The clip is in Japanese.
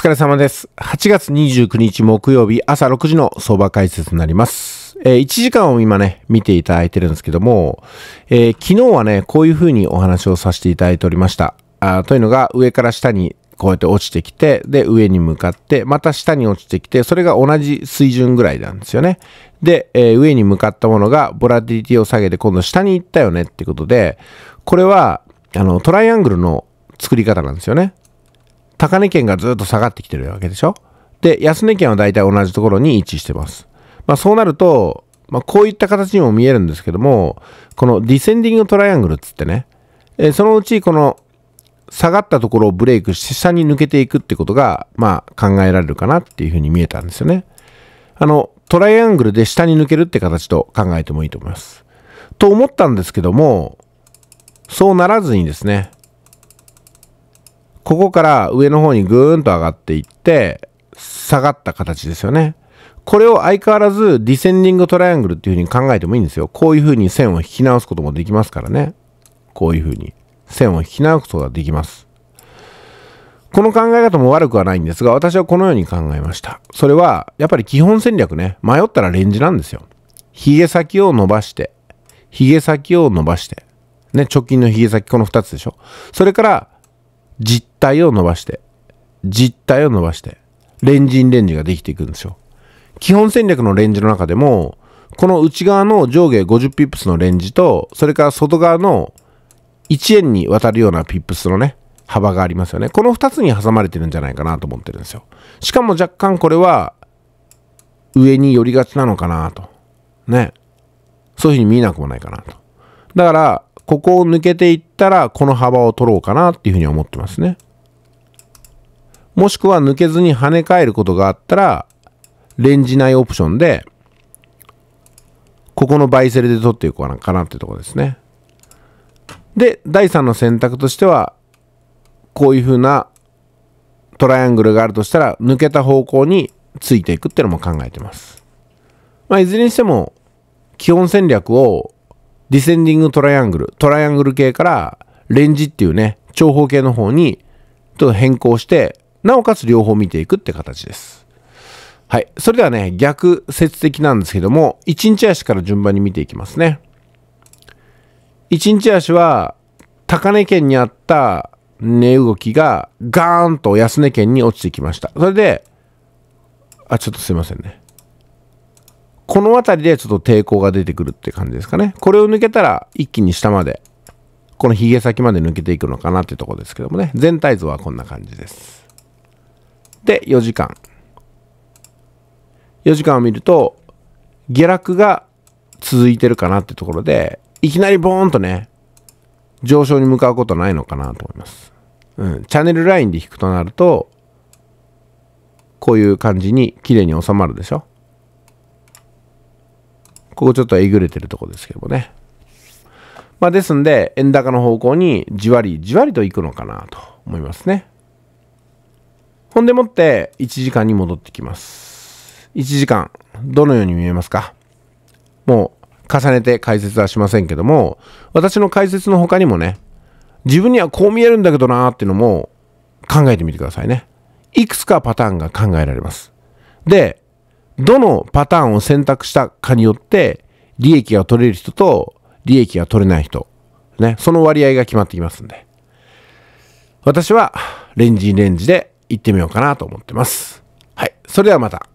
お疲れ様です。8月29日木曜日朝6時の相場解説になります。えー、1時間を今ね、見ていただいてるんですけども、えー、昨日はね、こういう風にお話をさせていただいておりました。あというのが上から下にこうやって落ちてきて、で、上に向かって、また下に落ちてきて、それが同じ水準ぐらいなんですよね。で、えー、上に向かったものが、ボラティリティを下げて、今度下に行ったよねってことで、これは、あの、トライアングルの作り方なんですよね。高値圏がずっと下がってきてるわけでしょで、安値圏は大体同じところに位置してます。まあ、そうなると、まあ、こういった形にも見えるんですけども、このディセンディングトライアングルっつってね、えー、そのうちこの下がったところをブレイクして下に抜けていくってことが、まあ、考えられるかなっていうふうに見えたんですよね。あの、トライアングルで下に抜けるって形と考えてもいいと思います。と思ったんですけども、そうならずにですね、ここから上の方にぐーんと上がっていって、下がった形ですよね。これを相変わらずディセンディングトライアングルっていう風に考えてもいいんですよ。こういう風に線を引き直すこともできますからね。こういう風に線を引き直すことができます。この考え方も悪くはないんですが、私はこのように考えました。それは、やっぱり基本戦略ね。迷ったらレンジなんですよ。髭先を伸ばして、髭先を伸ばして、ね、直近の髭先この2つでしょ。それから、体を伸ばして、実体を伸ばして、レンジンレンジができていくんですよ。基本戦略のレンジの中でも、この内側の上下50ピップスのレンジと、それから外側の1円にわたるようなピップスのね、幅がありますよね。この2つに挟まれてるんじゃないかなと思ってるんですよ。しかも若干これは、上に寄りがちなのかなと。ね。そういう風に見えなくもないかなと。だから、ここを抜けていったら、この幅を取ろうかなっていう風に思ってますね。もしくは抜けずに跳ね返ることがあったら、レンジ内オプションで、ここのバイセルで取っていこうかなってとこですね。で、第3の選択としては、こういう風なトライアングルがあるとしたら、抜けた方向についていくっていうのも考えてます。まあ、いずれにしても、基本戦略をディセンディングトライアングル、トライアングル系からレンジっていうね、長方形の方にちょっと変更してなおかつ両方見ていくって形です。はい。それではね、逆説的なんですけども、1日足から順番に見ていきますね。1日足は、高値圏にあった値動きがガーンと安値圏に落ちてきました。それで、あ、ちょっとすいませんね。この辺りでちょっと抵抗が出てくるって感じですかね。これを抜けたら一気に下まで、このヒゲ先まで抜けていくのかなってとこですけどもね。全体像はこんな感じです。で、4時間。4時間を見ると、下落が続いてるかなってところで、いきなりボーンとね、上昇に向かうことないのかなと思います。うん。チャンネルラインで引くとなると、こういう感じに綺麗に収まるでしょここちょっとえぐれてるとこですけどもね。まあですんで、円高の方向にじわりじわりと行くのかなと思いますね。ほんでもって1時間に戻ってきます。1時間、どのように見えますかもう重ねて解説はしませんけども、私の解説の他にもね、自分にはこう見えるんだけどなーっていうのも考えてみてくださいね。いくつかパターンが考えられます。で、どのパターンを選択したかによって、利益が取れる人と利益が取れない人、ね、その割合が決まってきますんで。私は、レンジレンジで行ってみようかなと思ってます。はい。それではまた。